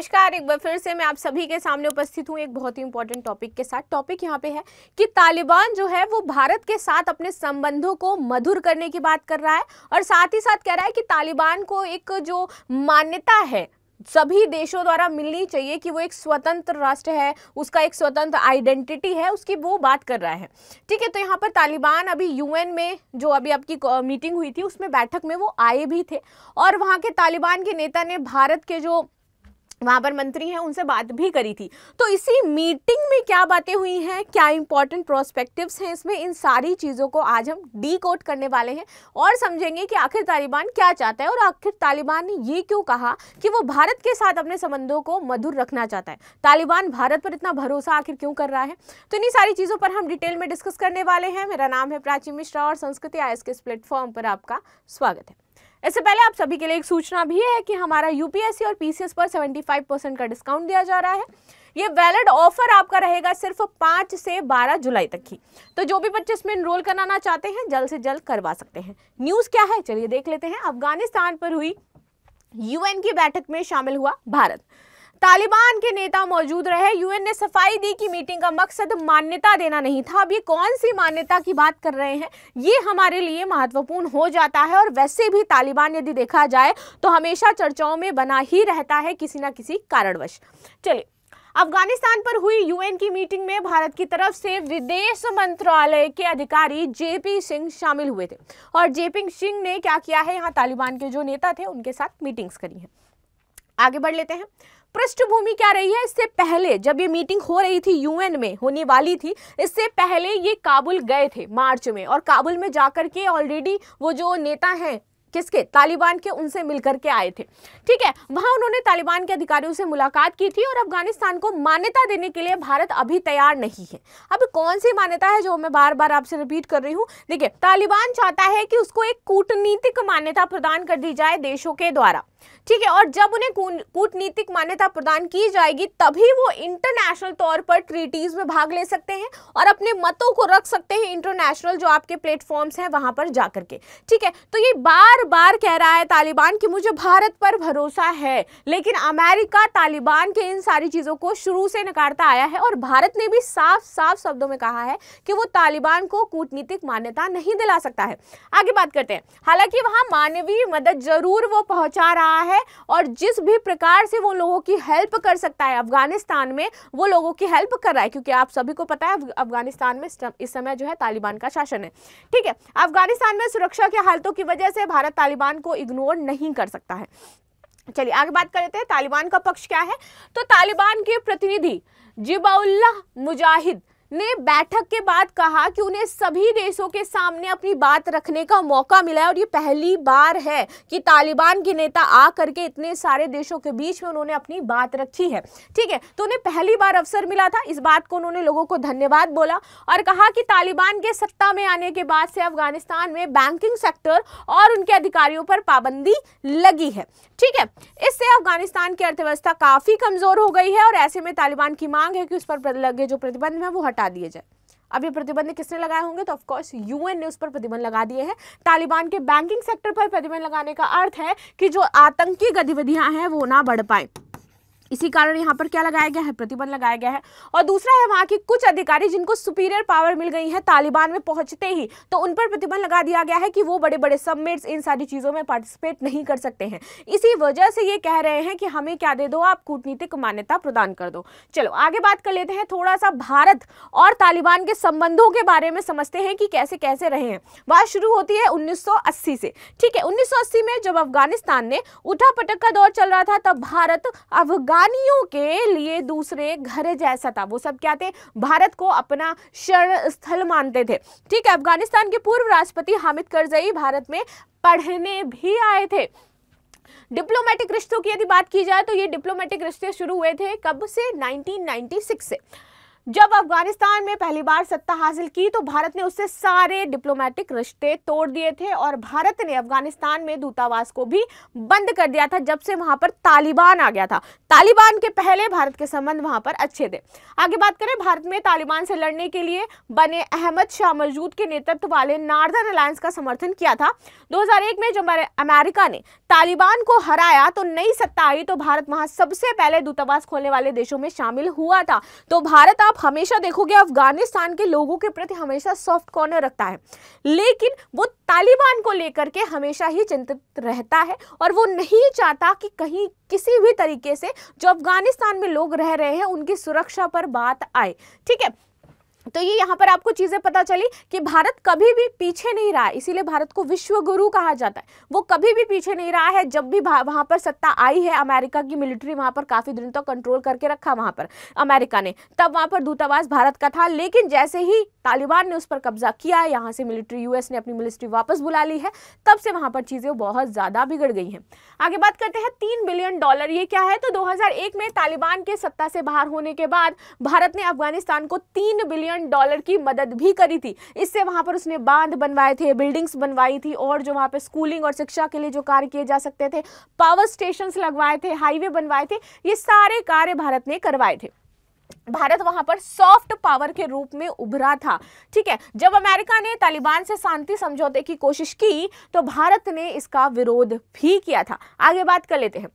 नमस्कार एक बार फिर से मैं आप सभी के सामने उपस्थित हूँ एक बहुत ही इंपॉर्टेंट टॉपिक के साथ टॉपिक यहाँ पे है कि तालिबान जो है वो भारत के साथ अपने संबंधों को मधुर करने की बात कर रहा है और साथ ही साथ कह रहा है कि तालिबान को एक जो मान्यता है सभी देशों द्वारा मिलनी चाहिए कि वो एक स्वतंत्र राष्ट्र है उसका एक स्वतंत्र आइडेंटिटी है उसकी वो बात कर रहा है ठीक है तो यहाँ पर तालिबान अभी यूएन में जो अभी आपकी मीटिंग हुई थी उसमें बैठक में वो आए भी थे और वहाँ के तालिबान के नेता ने भारत के जो वहाँ पर मंत्री हैं उनसे बात भी करी थी तो इसी मीटिंग में क्या बातें हुई हैं क्या इंपॉर्टेंट प्रोस्पेक्टिव्स हैं इसमें इन सारी चीज़ों को आज हम डी करने वाले हैं और समझेंगे कि आखिर तालिबान क्या चाहता है और आखिर तालिबान ने ये क्यों कहा कि वो भारत के साथ अपने संबंधों को मधुर रखना चाहता है तालिबान भारत पर इतना भरोसा आखिर क्यों कर रहा है तो इन्हीं सारी चीज़ों पर हम डिटेल में डिस्कस करने वाले हैं मेरा नाम है प्राची मिश्रा और संस्कृति आई प्लेटफॉर्म पर आपका स्वागत है इससे पहले आप सभी के लिए एक सूचना भी है कि हमारा यूपीएससी और पीसीएस पर 75 परसेंट का डिस्काउंट दिया जा रहा है ये वैलिड ऑफर आपका रहेगा सिर्फ पांच से बारह जुलाई तक ही तो जो भी बच्चे इसमें इनरोल कराना चाहते हैं जल्द से जल्द करवा सकते हैं न्यूज़ क्या है चलिए देख लेते हैं अफगानिस्तान पर हुई यूएन की बैठक में शामिल हुआ भारत तालिबान के नेता मौजूद रहे यूएन ने सफाई दी कि मीटिंग का मकसद मान्यता देना नहीं था अब ये कौन सी मान्यता की बात कर रहे हैं ये हमारे लिए महत्वपूर्ण हो जाता है और वैसे भी तालिबान यदि देखा जाए तो हमेशा चर्चाओं में बना ही रहता है किसी ना किसी कारणवश चलिए अफगानिस्तान पर हुई यूएन की मीटिंग में भारत की तरफ से विदेश मंत्रालय के अधिकारी जेपी सिंह शामिल हुए थे और जेपी सिंह ने क्या किया है यहाँ तालिबान के जो नेता थे उनके साथ मीटिंग्स करी हैं आगे बढ़ लेते हैं पृष्ठभूमि क्या रही है इससे पहले जब ये मीटिंग हो रही थी यूएन में होने वाली थी इससे पहले ये काबुल गए थे मार्च में और काबुल में जाकर के ऑलरेडी वो जो नेता हैं किसके तालिबान के उनसे मिल के आए थे ठीक है वहां उन्होंने तालिबान के अधिकारियों से मुलाकात की थी और अफगानिस्तान को मान्यता देने के लिए भारत अभी तैयार नहीं है अब कौन सी मान्यता है जो मैं बार बार आपसे रिपीट कर रही हूँ देखिए तालिबान चाहता है कि उसको एक कूटनीतिक मान्यता प्रदान कर दी जाए देशों के द्वारा ठीक है और जब उन्हें कूटनीतिक मान्यता प्रदान की जाएगी तभी वो इंटरनेशनल तौर पर ट्रीटीज में भाग ले सकते हैं और अपने मतों को रख सकते हैं इंटरनेशनल जो आपके प्लेटफॉर्म्स हैं वहां पर जाकर के ठीक है तो ये बार बार कह रहा है तालिबान कि मुझे भारत पर भरोसा है लेकिन अमेरिका तालिबान के इन सारी चीज़ों को शुरू से नकारता आया है और भारत ने भी साफ साफ शब्दों में कहा है कि वो तालिबान को कूटनीतिक मान्यता नहीं दिला सकता है आगे बात करते हैं हालांकि वहां मानवीय मदद जरूर वो पहुंचा रहा रहा है और जिस भी प्रकार से वो लोगों की हेल्प कर सकता है अफगानिस्तान में वो लोगों की हेल्प कर रहा है क्योंकि आप सभी को पता है अफगानिस्तान में इस समय जो है तालिबान का शासन है ठीक है अफगानिस्तान में सुरक्षा के हालतों की वजह से भारत तालिबान को इग्नोर नहीं कर सकता है चलिए आगे बात कर लेते हैं तालिबान का पक्ष क्या है तो तालिबान के प्रतिनिधि जिबाउल्लाह मुजाहिद ने बैठक के बाद कहा कि उन्हें सभी देशों के सामने अपनी बात रखने का मौका मिला है और ये पहली बार है कि तालिबान के नेता आ करके इतने सारे देशों के बीच में उन्होंने अपनी बात रखी है ठीक है तो उन्हें पहली बार अवसर मिला था इस बात को उन्होंने लोगों को धन्यवाद बोला और कहा कि तालिबान के सत्ता में आने के बाद से अफगानिस्तान में बैंकिंग सेक्टर और उनके अधिकारियों पर पाबंदी लगी है ठीक है इससे अफगानिस्तान की अर्थव्यवस्था काफ़ी कमज़ोर हो गई है और ऐसे में तालिबान की मांग है कि उस पर लगे जो प्रतिबंध हैं वो हटा हटा दिए जाए अब ये प्रतिबंध किसने लगाए होंगे तो ऑफकोर्स यूएन ने उस पर प्रतिबंध लगा दिए हैं तालिबान के बैंकिंग सेक्टर पर प्रतिबंध लगाने का अर्थ है कि जो आतंकी गतिविधियां हैं वो ना बढ़ पाएं इसी कारण यहाँ पर क्या लगाया गया है प्रतिबंध लगाया गया है और दूसरा है वहाँ के कुछ अधिकारी जिनको सुपीरियर पावर मिल गई है तालिबान में पहुंचते ही तो उन पर प्रतिबंध लगा दिया गया है कि वो बड़े बड़े सबमिट्स इन सारी चीज़ों में पार्टिसिपेट नहीं कर सकते हैं इसी वजह से ये कह रहे हैं कि हमें क्या दे दो आप कूटनीतिक मान्यता प्रदान कर दो चलो आगे बात कर लेते हैं थोड़ा सा भारत और तालिबान के संबंधों के बारे में समझते हैं कि कैसे कैसे रहे हैं बात शुरू होती है उन्नीस से ठीक है उन्नीस में जब अफगानिस्तान ने उठा पटक का दौर चल रहा था तब भारत अफगान ईरानियों के लिए दूसरे घर जैसा था वो सब क्या थे भारत को अपना शरण स्थल मानते थे ठीक है अफगानिस्तान के पूर्व राष्ट्रपति हामिद करजई भारत में पढ़ने भी आए थे डिप्लोमेटिक रिश्तों की यदि बात की जाए तो ये डिप्लोमेटिक रिश्ते शुरू हुए थे कब से 1996 से जब अफगानिस्तान में पहली बार सत्ता हासिल की तो भारत ने उससे सारे डिप्लोमेटिक रिश्ते तोड़ दिए थे और भारत ने अफगानिस्तान में दूतावास को भी बंद कर दिया था जब से वहां पर तालिबान आ गया था तालिबान के पहले भारत के संबंध वहां पर अच्छे थे आगे बात करें भारत में तालिबान से लड़ने के लिए बने अहमद शाह मजूद के नेतृत्व वाले नार्दर्न अलायंस का समर्थन किया था दो में जब अमेरिका ने तालिबान को हराया तो नई सत्ता आई तो भारत वहां सबसे पहले दूतावास खोलने वाले देशों में शामिल हुआ था तो भारत आप हमेशा देखोगे अफगानिस्तान के लोगों के प्रति हमेशा सॉफ्ट कॉर्नर रखता है लेकिन वो तालिबान को लेकर के हमेशा ही चिंतित रहता है और वो नहीं चाहता कि कहीं किसी भी तरीके से जो अफगानिस्तान में लोग रह रहे हैं उनकी सुरक्षा पर बात आए ठीक है तो ये यहाँ पर आपको चीज़ें पता चली कि भारत कभी भी पीछे नहीं रहा इसीलिए भारत को विश्व गुरु कहा जाता है वो कभी भी पीछे नहीं रहा है जब भी वहां पर सत्ता आई है अमेरिका की मिलिट्री वहां पर काफ़ी दिन तक तो कंट्रोल करके रखा वहां पर अमेरिका ने तब वहां पर दूतावास भारत का था लेकिन जैसे ही तालिबान ने उस पर कब्जा किया यहाँ से मिलिट्री यूएस ने अपनी मिलिट्री वापस बुला ली है तब से वहाँ पर चीज़ें बहुत ज़्यादा बिगड़ गई हैं आगे बात करते हैं तीन बिलियन डॉलर ये क्या है तो 2001 में तालिबान के सत्ता से बाहर होने के बाद भारत ने अफगानिस्तान को तीन बिलियन डॉलर की मदद भी करी थी इससे वहाँ पर उसने बांध बनवाए थे बिल्डिंग्स बनवाई थी और जो वहाँ पर स्कूलिंग और शिक्षा के लिए जो कार्य किए जा सकते थे पावर स्टेशन लगवाए थे हाईवे बनवाए थे ये सारे कार्य भारत ने करवाए थे भारत वहां पर सॉफ्ट पावर के रूप में उभरा था ठीक है जब अमेरिका ने तालिबान से शांति समझौते की कोशिश की तो भारत ने इसका विरोध भी किया था आगे बात कर लेते हैं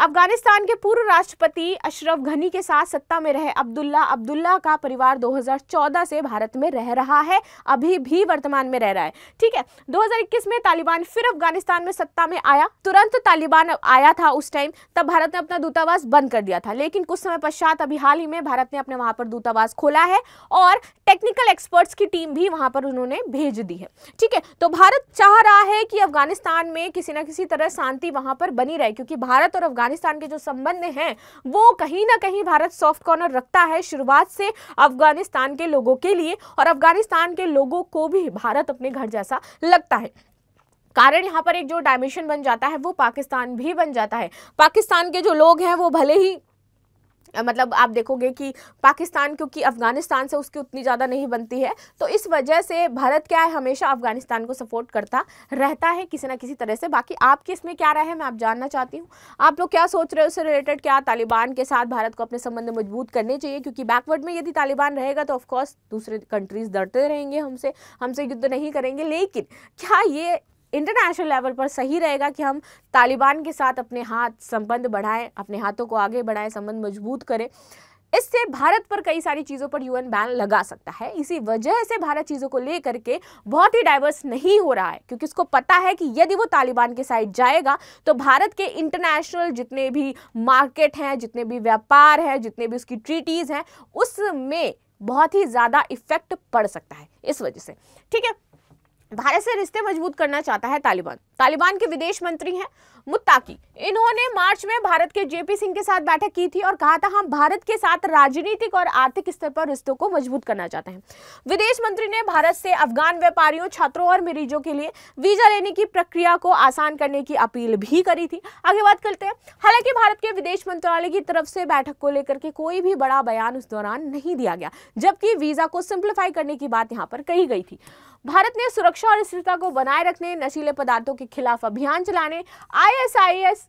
अफगानिस्तान के पूर्व राष्ट्रपति अशरफ घनी के साथ सत्ता में रहे अब्दुल्ला अब्दुल्ला का परिवार 2014 से भारत में रह रहा है अभी भी वर्तमान में रह रहा है ठीक है 2021 में तालिबान फिर अफगानिस्तान में सत्ता में आया तुरंत तालिबान आया था उस टाइम तब भारत ने अपना दूतावास बंद कर दिया था लेकिन कुछ समय पश्चात अभी हाल ही में भारत ने अपने वहां पर दूतावास खोला है और टेक्निकल एक्सपर्ट्स की टीम भी वहां पर उन्होंने भेज दी है ठीक है तो भारत चाह रहा है कि अफगानिस्तान में किसी ना किसी तरह शांति वहां पर बनी रहे क्योंकि भारत और अफगान अफगानिस्तान के जो संबंध हैं वो कहीं ना कहीं भारत सॉफ्ट कॉर्नर रखता है शुरुआत से अफगानिस्तान के लोगों के लिए और अफगानिस्तान के लोगों को भी भारत अपने घर जैसा लगता है कारण यहाँ पर एक जो डायमेंशन बन जाता है वो पाकिस्तान भी बन जाता है पाकिस्तान के जो लोग हैं वो भले ही मतलब आप देखोगे कि पाकिस्तान क्योंकि अफगानिस्तान से उसकी उतनी ज़्यादा नहीं बनती है तो इस वजह से भारत क्या है हमेशा अफगानिस्तान को सपोर्ट करता रहता है किसी ना किसी तरह से बाकी आपके इसमें क्या रहा है मैं आप जानना चाहती हूँ आप लोग क्या सोच रहे हो उससे रिलेटेड क्या तालिबान के साथ भारत को अपने संबंध मजबूत करने चाहिए क्योंकि बैकवर्ड में यदि तालिबान रहेगा तो ऑफकोर्स दूसरे कंट्रीज डरते रहेंगे हमसे हमसे युद्ध नहीं करेंगे लेकिन क्या ये इंटरनेशनल लेवल पर सही रहेगा कि हम तालिबान के साथ अपने हाथ संबंध बढ़ाएं अपने हाथों को आगे बढ़ाएं संबंध मजबूत करें इससे भारत पर कई सारी चीज़ों पर यूएन बैन लगा सकता है इसी वजह से भारत चीज़ों को लेकर के बहुत ही डाइवर्स नहीं हो रहा है क्योंकि उसको पता है कि यदि वो तालिबान के साइड जाएगा तो भारत के इंटरनेशनल जितने भी मार्केट हैं जितने भी व्यापार हैं जितने भी उसकी ट्रीटीज़ हैं उसमें बहुत ही ज़्यादा इफेक्ट पड़ सकता है इस वजह से ठीक है भारत से रिश्ते मजबूत करना चाहता है तालिबान तालिबान के विदेश मंत्री हैं मुत्ताकी इन्होंने मार्च में भारत के जेपी सिंह के साथ बैठक की थी और कहा था हम भारत के साथ राजनीतिक और आर्थिक स्तर पर रिश्तों को मजबूत करना चाहते हैं विदेश मंत्री ने भारत से अफगान व्यापारियों छात्रों और मरीजों के लिए वीजा लेने की प्रक्रिया को आसान करने की अपील भी करी थी आगे बात करते हैं हालांकि भारत के विदेश मंत्रालय की तरफ से बैठक को लेकर के कोई भी बड़ा बयान उस दौरान नहीं दिया गया जबकि वीजा को सिंप्लीफाई करने की बात यहाँ पर कही गई थी भारत ने सुरक्षा और स्थिरता को बनाए रखने नशीले पदार्थों के खिलाफ अभियान चलाने आईएसआईएस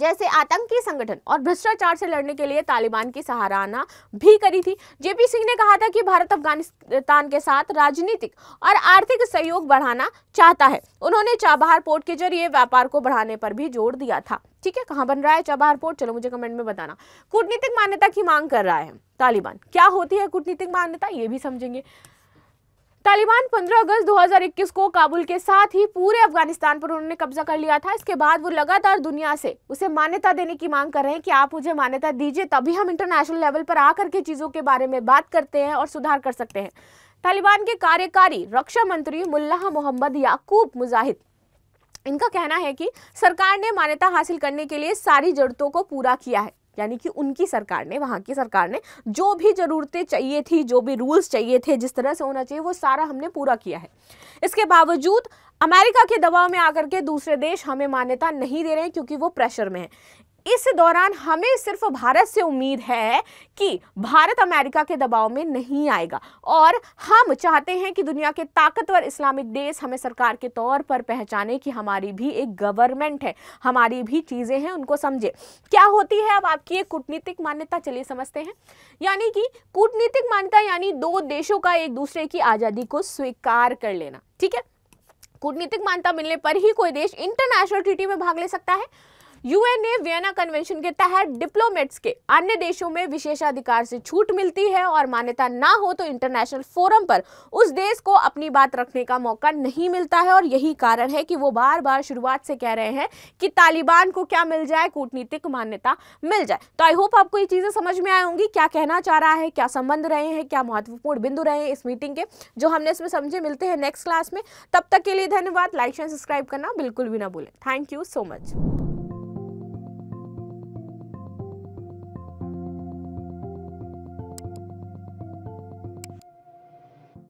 जैसे आतंकी संगठन और भ्रष्टाचार से लड़ने के लिए तालिबान की सहाराना भी करी थी जेपी सिंह ने कहा था कि भारत अफगानिस्तान के साथ राजनीतिक और आर्थिक सहयोग बढ़ाना चाहता है उन्होंने चाबहार पोर्ट के जरिए व्यापार को बढ़ाने पर भी जोर दिया था ठीक है कहाँ बन रहा है चाबहार पोर्ट चलो मुझे कमेंट में बताना कूटनीतिक मान्यता की मांग कर रहा है तालिबान क्या होती है कूटनीतिक मान्यता ये भी समझेंगे तालिबान 15 अगस्त 2021 को काबुल के साथ ही पूरे अफगानिस्तान पर उन्होंने कब्जा कर लिया था इसके बाद वो लगातार दुनिया से उसे मान्यता देने की मांग कर रहे हैं कि आप मुझे मान्यता दीजिए तभी हम इंटरनेशनल लेवल पर आकर के चीज़ों के बारे में बात करते हैं और सुधार कर सकते हैं तालिबान के कार्यकारी रक्षा मंत्री मुल्ला मोहम्मद याकूब मुजाहिद इनका कहना है कि सरकार ने मान्यता हासिल करने के लिए सारी जरूरतों को पूरा किया है यानी कि उनकी सरकार ने वहाँ की सरकार ने जो भी ज़रूरतें चाहिए थी जो भी रूल्स चाहिए थे जिस तरह से होना चाहिए वो सारा हमने पूरा किया है इसके बावजूद अमेरिका के दबाव में आकर के दूसरे देश हमें मान्यता नहीं दे रहे हैं क्योंकि वो प्रेशर में है इस दौरान हमें सिर्फ भारत से उम्मीद है कि भारत अमेरिका के दबाव में नहीं आएगा और हम चाहते हैं कि दुनिया के ताकतवर इस्लामिक देश हमें सरकार के तौर पर पहचाने कि हमारी भी एक गवर्नमेंट है हमारी भी चीज़ें हैं उनको समझे क्या होती है अब आपकी एक कूटनीतिक मान्यता चलिए समझते हैं यानी कि कूटनीतिक मान्यता यानी दो देशों का एक दूसरे की आज़ादी को स्वीकार कर लेना ठीक है कूटनीतिक मान्यता मिलने पर ही कोई देश इंटरनेशनल ट्रीटी में भाग ले सकता है ने वियना कन्वेंशन के तहत डिप्लोमेट्स के अन्य देशों में विशेषाधिकार से छूट मिलती है और मान्यता ना हो तो इंटरनेशनल फोरम पर उस देश को अपनी बात रखने का मौका नहीं मिलता है और यही कारण है कि वो बार बार शुरुआत से कह रहे हैं कि तालिबान को क्या मिल जाए कूटनीतिक मान्यता मिल जाए तो आई होप आपको ये चीज़ें समझ में आए होंगी क्या कहना चाह रहा है क्या संबंध रहे हैं क्या महत्वपूर्ण बिंदु रहे हैं इस मीटिंग के जो हमने इसमें समझे मिलते हैं नेक्स्ट क्लास में तब तक के लिए धन्यवाद लाइक शेयर सब्सक्राइब करना बिल्कुल भी ना भूलें थैंक यू सो मच